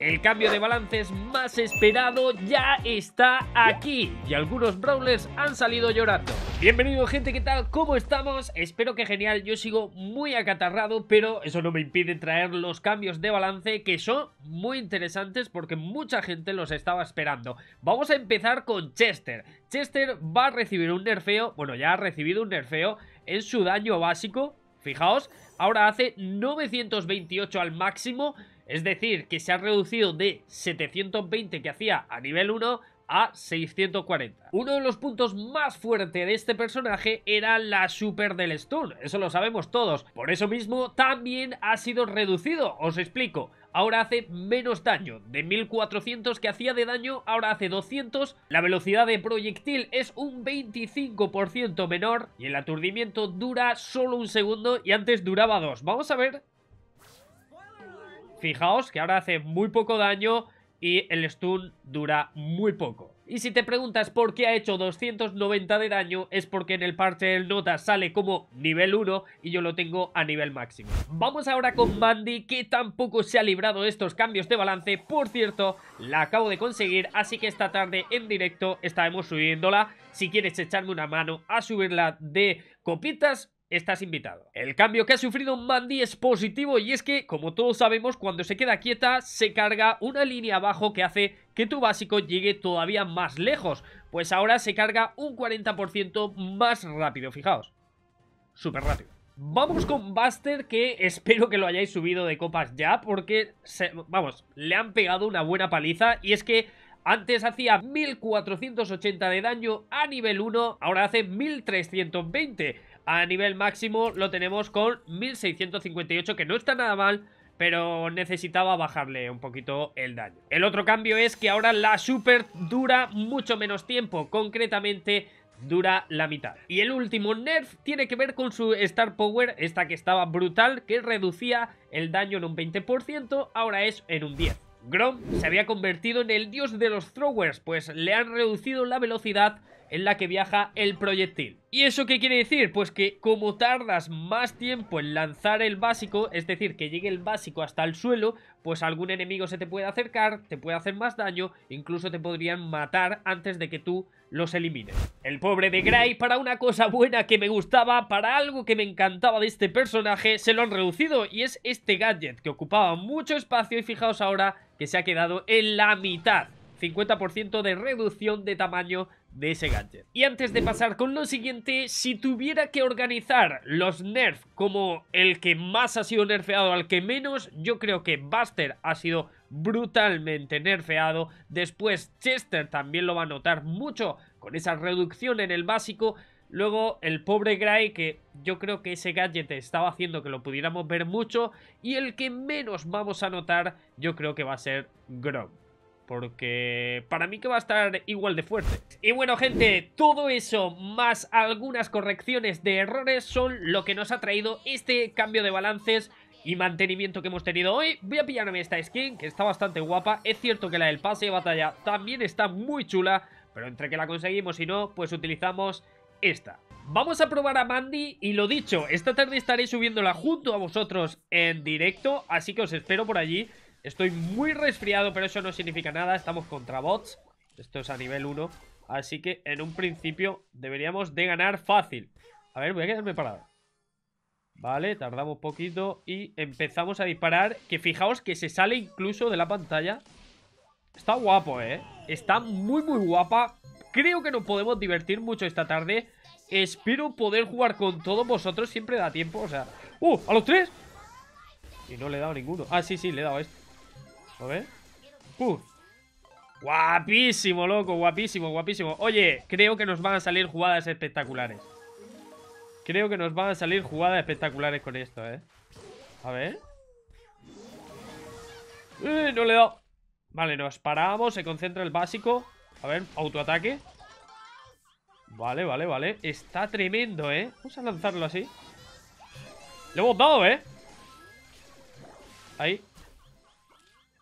El cambio de balances más esperado ya está aquí y algunos brawlers han salido llorando. Bienvenido gente, ¿qué tal? ¿Cómo estamos? Espero que genial, yo sigo muy acatarrado, pero eso no me impide traer los cambios de balance que son muy interesantes porque mucha gente los estaba esperando. Vamos a empezar con Chester. Chester va a recibir un nerfeo, bueno ya ha recibido un nerfeo en su daño básico, fijaos, ahora hace 928 al máximo es decir, que se ha reducido de 720 que hacía a nivel 1 a 640. Uno de los puntos más fuertes de este personaje era la super del stun, eso lo sabemos todos. Por eso mismo también ha sido reducido, os explico. Ahora hace menos daño, de 1400 que hacía de daño, ahora hace 200. La velocidad de proyectil es un 25% menor y el aturdimiento dura solo un segundo y antes duraba dos. Vamos a ver Fijaos que ahora hace muy poco daño y el stun dura muy poco. Y si te preguntas por qué ha hecho 290 de daño, es porque en el parche del Nota sale como nivel 1 y yo lo tengo a nivel máximo. Vamos ahora con Mandy, que tampoco se ha librado de estos cambios de balance. Por cierto, la acabo de conseguir, así que esta tarde en directo estaremos subiéndola. Si quieres echarme una mano a subirla de copitas, estás invitado. El cambio que ha sufrido Mandy es positivo y es que, como todos sabemos, cuando se queda quieta se carga una línea abajo que hace que tu básico llegue todavía más lejos, pues ahora se carga un 40% más rápido, fijaos. Súper rápido. Vamos con Buster, que espero que lo hayáis subido de copas ya, porque, vamos, le han pegado una buena paliza y es que antes hacía 1480 de daño a nivel 1, ahora hace 1320 a nivel máximo lo tenemos con 1658, que no está nada mal, pero necesitaba bajarle un poquito el daño. El otro cambio es que ahora la super dura mucho menos tiempo, concretamente dura la mitad. Y el último nerf tiene que ver con su Star Power, esta que estaba brutal, que reducía el daño en un 20%, ahora es en un 10%. Grom se había convertido en el dios de los throwers, pues le han reducido la velocidad en la que viaja el proyectil. ¿Y eso qué quiere decir? Pues que como tardas más tiempo en lanzar el básico, es decir, que llegue el básico hasta el suelo, pues algún enemigo se te puede acercar, te puede hacer más daño, incluso te podrían matar antes de que tú los eliminen. El pobre de Gray, para una cosa buena que me gustaba, para algo que me encantaba de este personaje, se lo han reducido y es este gadget que ocupaba mucho espacio y fijaos ahora que se ha quedado en la mitad. 50% de reducción de tamaño de ese gadget. Y antes de pasar con lo siguiente, si tuviera que organizar los nerfs como el que más ha sido nerfeado al que menos, yo creo que Buster ha sido brutalmente nerfeado. Después Chester también lo va a notar mucho con esa reducción en el básico. Luego el pobre Gray, que yo creo que ese gadget estaba haciendo que lo pudiéramos ver mucho. Y el que menos vamos a notar, yo creo que va a ser Grom porque para mí que va a estar igual de fuerte. Y bueno gente, todo eso más algunas correcciones de errores son lo que nos ha traído este cambio de balances y mantenimiento que hemos tenido hoy Voy a pillarme esta skin, que está bastante guapa Es cierto que la del pase de batalla también está muy chula Pero entre que la conseguimos y no, pues utilizamos esta Vamos a probar a Mandy y lo dicho, esta tarde estaré subiéndola junto a vosotros en directo, así que os espero por allí. Estoy muy resfriado, pero eso no significa nada, estamos contra bots, esto es a nivel 1, así que en un principio deberíamos de ganar fácil. A ver, voy a quedarme parado. Vale, tardamos poquito y empezamos a disparar. Que fijaos que se sale incluso de la pantalla. Está guapo, ¿eh? Está muy, muy guapa. Creo que nos podemos divertir mucho esta tarde. Espero poder jugar con todos vosotros. Siempre da tiempo, o sea... ¡Uh! ¡A los tres! Y no le he dado ninguno. Ah, sí, sí, le he dado a este. A ver. ¡Uh! Guapísimo, loco, guapísimo, guapísimo. Oye, creo que nos van a salir jugadas espectaculares. Creo que nos van a salir jugadas espectaculares con esto, ¿eh? A ver. Eh, no le he Vale, nos paramos. Se concentra el básico. A ver, autoataque. Vale, vale, vale. Está tremendo, ¿eh? Vamos a lanzarlo así. Le hemos dado, ¿eh? Ahí.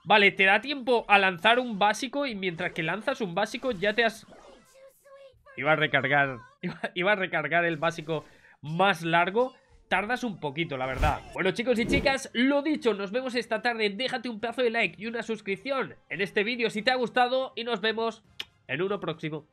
Vale, te da tiempo a lanzar un básico y mientras que lanzas un básico ya te has... Iba a recargar... Iba, a recargar el básico más largo tardas un poquito, la verdad. Bueno, chicos y chicas, lo dicho, nos vemos esta tarde. Déjate un pedazo de like y una suscripción en este vídeo si te ha gustado y nos vemos en uno próximo.